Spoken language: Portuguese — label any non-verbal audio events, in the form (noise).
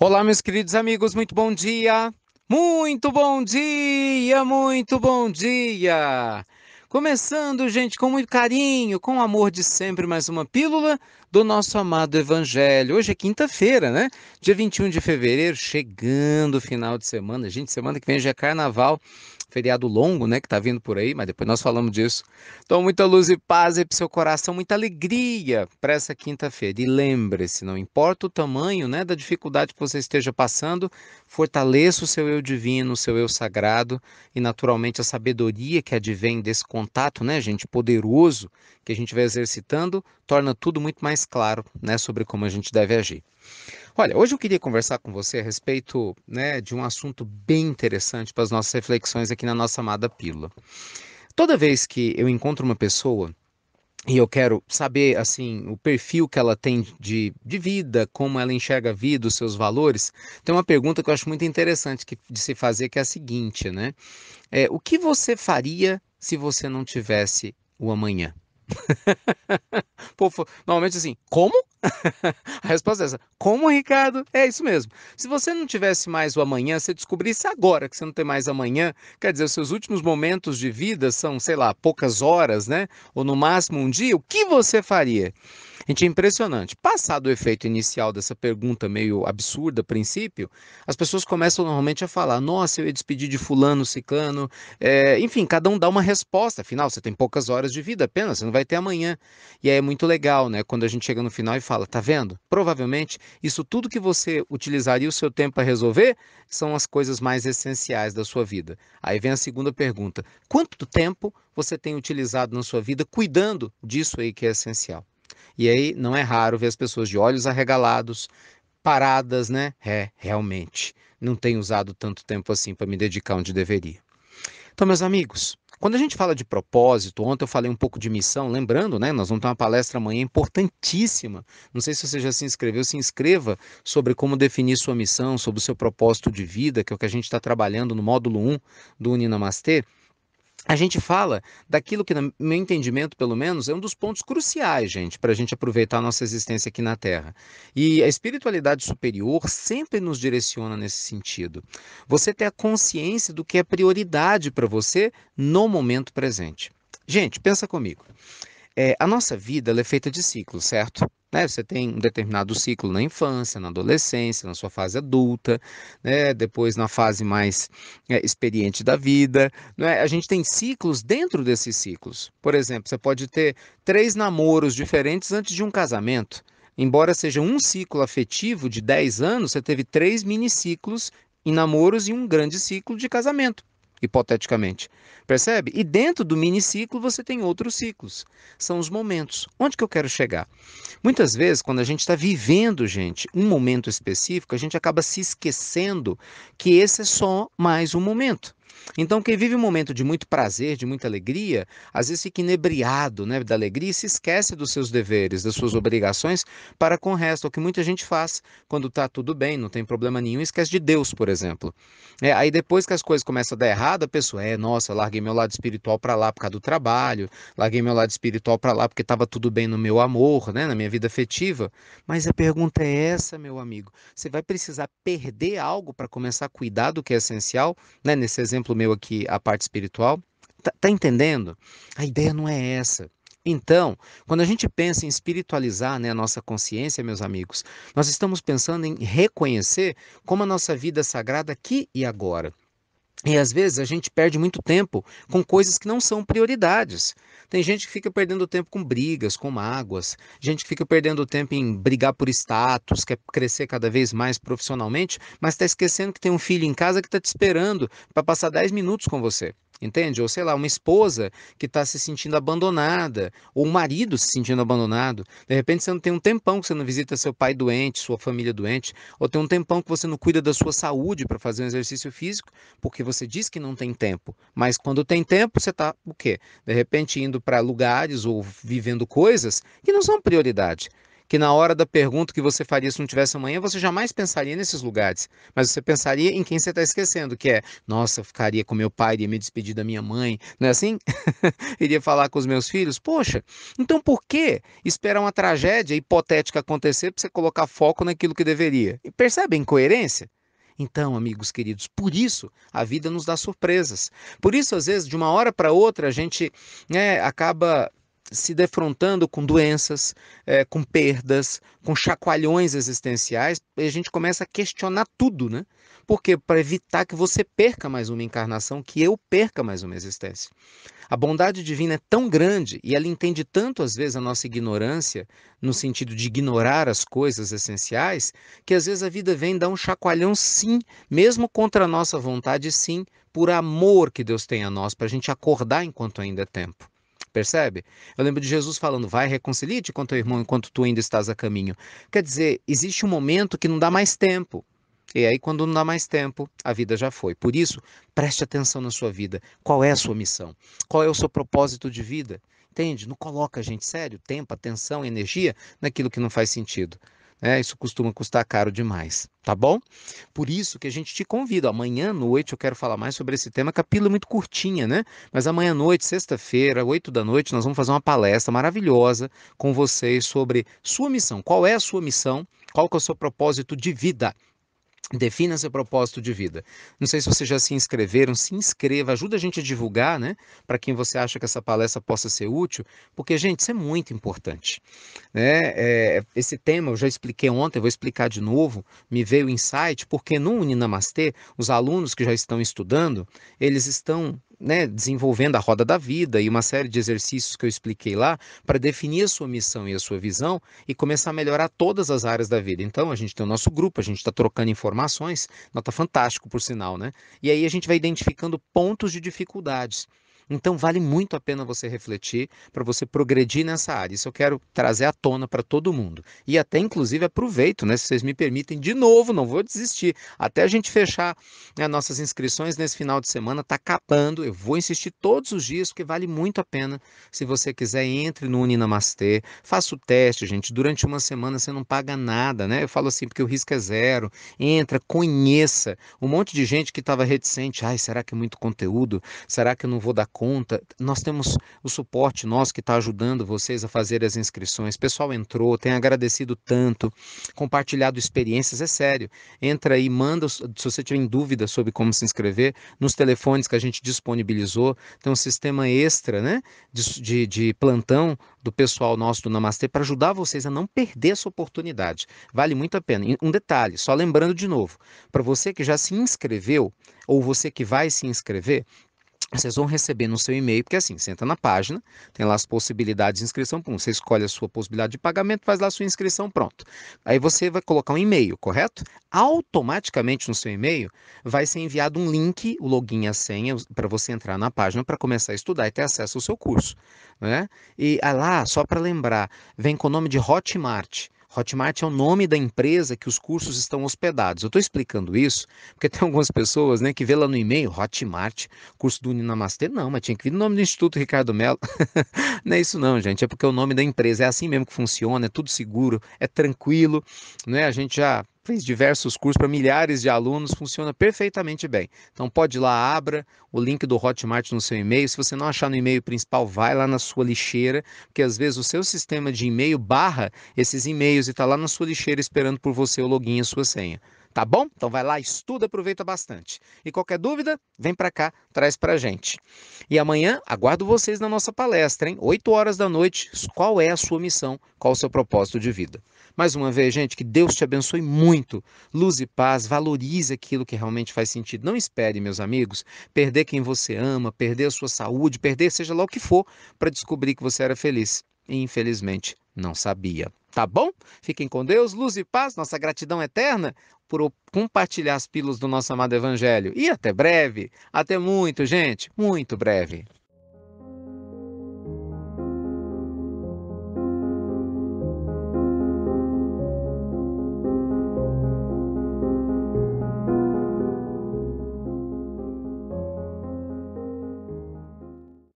Olá, meus queridos amigos, muito bom dia! Muito bom dia, muito bom dia! Começando, gente, com muito carinho, com amor de sempre, mais uma pílula do nosso amado Evangelho. Hoje é quinta-feira, né? Dia 21 de fevereiro, chegando o final de semana. Gente, semana que vem já é carnaval, feriado longo, né? Que tá vindo por aí, mas depois nós falamos disso. Então, muita luz e paz aí pro seu coração, muita alegria para essa quinta-feira. E lembre-se, não importa o tamanho, né? Da dificuldade que você esteja passando, fortaleça o seu eu divino, o seu eu sagrado e, naturalmente, a sabedoria que advém desse contato, né, gente, poderoso que a gente vai exercitando, torna tudo muito mais claro né, sobre como a gente deve agir. Olha, hoje eu queria conversar com você a respeito né, de um assunto bem interessante para as nossas reflexões aqui na nossa amada Pílula. Toda vez que eu encontro uma pessoa e eu quero saber assim o perfil que ela tem de, de vida, como ela enxerga a vida, os seus valores, tem uma pergunta que eu acho muito interessante que, de se fazer, que é a seguinte, né? É, o que você faria se você não tivesse o amanhã? (laughs) confuso. Normalmente assim, como? (laughs) a resposta é essa. Como, Ricardo? É isso mesmo. Se você não tivesse mais o amanhã, se descobrisse agora que você não tem mais amanhã, quer dizer, os seus últimos momentos de vida são, sei lá, poucas horas, né? Ou no máximo um dia, o que você faria? Gente, é impressionante. Passado o efeito inicial dessa pergunta meio absurda a princípio, as pessoas começam normalmente a falar: nossa, eu ia despedir de fulano, ciclano. É, enfim, cada um dá uma resposta. Afinal, você tem poucas horas de vida apenas, você não vai ter amanhã. E aí é muito legal, né? Quando a gente chega no final e fala: tá vendo? Provavelmente isso tudo que você utilizaria o seu tempo para resolver são as coisas mais essenciais da sua vida. Aí vem a segunda pergunta: quanto tempo você tem utilizado na sua vida cuidando disso aí que é essencial? E aí não é raro ver as pessoas de olhos arregalados, paradas, né? É, realmente. Não tenho usado tanto tempo assim para me dedicar onde deveria. Então, meus amigos, quando a gente fala de propósito, ontem eu falei um pouco de missão, lembrando, né? Nós vamos ter uma palestra amanhã importantíssima. Não sei se você já se inscreveu, se inscreva sobre como definir sua missão, sobre o seu propósito de vida, que é o que a gente está trabalhando no módulo 1 do Uninamastê a gente fala daquilo que, no meu entendimento, pelo menos, é um dos pontos cruciais, gente, para a gente aproveitar a nossa existência aqui na Terra. E a espiritualidade superior sempre nos direciona nesse sentido. Você ter a consciência do que é prioridade para você no momento presente. Gente, pensa comigo. É, a nossa vida é feita de ciclos, certo? Né? Você tem um determinado ciclo na infância, na adolescência, na sua fase adulta, né? depois na fase mais é, experiente da vida. Né? A gente tem ciclos dentro desses ciclos. Por exemplo, você pode ter três namoros diferentes antes de um casamento. Embora seja um ciclo afetivo de 10 anos, você teve três miniciclos em namoros e um grande ciclo de casamento hipoteticamente. Percebe? E dentro do miniciclo você tem outros ciclos. São os momentos. Onde que eu quero chegar? Muitas vezes, quando a gente está vivendo, gente, um momento específico, a gente acaba se esquecendo que esse é só mais um momento. Então, quem vive um momento de muito prazer, de muita alegria, às vezes fica inebriado né, da alegria e se esquece dos seus deveres, das suas obrigações para com o resto, é o que muita gente faz quando está tudo bem, não tem problema nenhum, esquece de Deus, por exemplo. É, aí depois que as coisas começam a dar errado, a pessoa é, nossa, larguei meu lado espiritual para lá por causa do trabalho, larguei meu lado espiritual para lá porque estava tudo bem no meu amor, né, na minha vida afetiva. Mas a pergunta é essa, meu amigo. Você vai precisar perder algo para começar a cuidar do que é essencial, né? Nesse exemplo exemplo meu aqui, a parte espiritual. Tá, tá entendendo? A ideia não é essa. Então, quando a gente pensa em espiritualizar né, a nossa consciência, meus amigos, nós estamos pensando em reconhecer como a nossa vida é sagrada aqui e agora. E às vezes a gente perde muito tempo com coisas que não são prioridades. Tem gente que fica perdendo tempo com brigas, com mágoas, gente que fica perdendo tempo em brigar por status, quer crescer cada vez mais profissionalmente, mas está esquecendo que tem um filho em casa que está te esperando para passar 10 minutos com você entende? Ou sei lá, uma esposa que está se sentindo abandonada, ou um marido se sentindo abandonado. De repente você não tem um tempão que você não visita seu pai doente, sua família doente, ou tem um tempão que você não cuida da sua saúde para fazer um exercício físico, porque você diz que não tem tempo. Mas quando tem tempo, você está o quê? De repente indo para lugares ou vivendo coisas que não são prioridade que na hora da pergunta que você faria se não tivesse amanhã, você jamais pensaria nesses lugares. Mas você pensaria em quem você está esquecendo, que é, nossa, eu ficaria com meu pai, iria me despedir da minha mãe, não é assim? (laughs) iria falar com os meus filhos. Poxa, então por que esperar uma tragédia hipotética acontecer para você colocar foco naquilo que deveria? E percebe a incoerência? Então, amigos queridos, por isso a vida nos dá surpresas. Por isso, às vezes, de uma hora para outra, a gente né, acaba se defrontando com doenças, é, com perdas, com chacoalhões existenciais, a gente começa a questionar tudo, né? Porque para evitar que você perca mais uma encarnação, que eu perca mais uma existência. A bondade divina é tão grande e ela entende tanto às vezes a nossa ignorância, no sentido de ignorar as coisas essenciais, que às vezes a vida vem dar um chacoalhão sim, mesmo contra a nossa vontade sim, por amor que Deus tem a nós, para a gente acordar enquanto ainda é tempo. Percebe? Eu lembro de Jesus falando: vai, reconcilie-te com teu irmão enquanto tu ainda estás a caminho. Quer dizer, existe um momento que não dá mais tempo. E aí, quando não dá mais tempo, a vida já foi. Por isso, preste atenção na sua vida. Qual é a sua missão? Qual é o seu propósito de vida? Entende? Não coloca, gente, sério, tempo, atenção, energia naquilo que não faz sentido. É, isso costuma custar caro demais, tá bom? Por isso que a gente te convida. Amanhã à noite eu quero falar mais sobre esse tema, que a pílula é muito curtinha, né? Mas amanhã à noite, sexta-feira, oito da noite, nós vamos fazer uma palestra maravilhosa com vocês sobre sua missão. Qual é a sua missão? Qual que é o seu propósito de vida? Defina seu propósito de vida. Não sei se vocês já se inscreveram, se inscreva, ajuda a gente a divulgar, né? Para quem você acha que essa palestra possa ser útil, porque, gente, isso é muito importante. Né? É, esse tema eu já expliquei ontem, vou explicar de novo. Me veio o insight, porque no Uninamastê, os alunos que já estão estudando, eles estão né, desenvolvendo a roda da vida e uma série de exercícios que eu expliquei lá para definir a sua missão e a sua visão e começar a melhorar todas as áreas da vida. Então, a gente tem o nosso grupo, a gente está trocando informações, nota fantástico, por sinal, né? E aí a gente vai identificando pontos de dificuldades. Então vale muito a pena você refletir para você progredir nessa área. Isso eu quero trazer à tona para todo mundo. E até inclusive aproveito, né, se vocês me permitem, de novo, não vou desistir. Até a gente fechar né, nossas inscrições nesse final de semana está capando. Eu vou insistir todos os dias porque vale muito a pena. Se você quiser, entre no Uninamastê, faça o teste, gente. Durante uma semana você não paga nada, né? Eu falo assim porque o risco é zero. Entra, conheça. Um monte de gente que estava reticente, ai, será que é muito conteúdo? Será que eu não vou dar conta. Nós temos o suporte nós que está ajudando vocês a fazer as inscrições. O pessoal entrou, tem agradecido tanto, compartilhado experiências. É sério. Entra aí, manda. Se você tiver dúvida sobre como se inscrever, nos telefones que a gente disponibilizou, tem um sistema extra, né, de, de, de plantão do pessoal nosso do Namastê para ajudar vocês a não perder essa oportunidade. Vale muito a pena. Um detalhe, só lembrando de novo, para você que já se inscreveu ou você que vai se inscrever, vocês vão receber no seu e-mail, porque assim, você entra na página, tem lá as possibilidades de inscrição, pum, você escolhe a sua possibilidade de pagamento, faz lá a sua inscrição, pronto. Aí você vai colocar um e-mail, correto? Automaticamente no seu e-mail vai ser enviado um link, o login e a senha, para você entrar na página para começar a estudar e ter acesso ao seu curso. Né? E ah, lá, só para lembrar, vem com o nome de Hotmart. Hotmart é o nome da empresa que os cursos estão hospedados. Eu estou explicando isso porque tem algumas pessoas né, que vê lá no e-mail Hotmart, curso do Uninamastê. Não, mas tinha que vir no nome do Instituto Ricardo Mello. (laughs) não é isso não, gente. É porque é o nome da empresa. É assim mesmo que funciona, é tudo seguro, é tranquilo. Né? A gente já fez diversos cursos para milhares de alunos, funciona perfeitamente bem. Então pode ir lá, abra o link do Hotmart no seu e-mail. Se você não achar no e-mail principal, vai lá na sua lixeira, porque às vezes o seu sistema de e-mail barra esses e-mails e está lá na sua lixeira esperando por você o login e a sua senha. Tá bom? Então vai lá, estuda, aproveita bastante. E qualquer dúvida, vem para cá, traz para gente. E amanhã, aguardo vocês na nossa palestra, hein? 8 horas da noite. Qual é a sua missão? Qual o seu propósito de vida? Mais uma vez, gente, que Deus te abençoe muito. Luz e paz, valorize aquilo que realmente faz sentido. Não espere, meus amigos, perder quem você ama, perder a sua saúde, perder seja lá o que for, para descobrir que você era feliz. E, infelizmente, não sabia. Tá bom? Fiquem com Deus, luz e paz, nossa gratidão eterna por compartilhar as pílulas do nosso amado Evangelho. E até breve, até muito, gente, muito breve.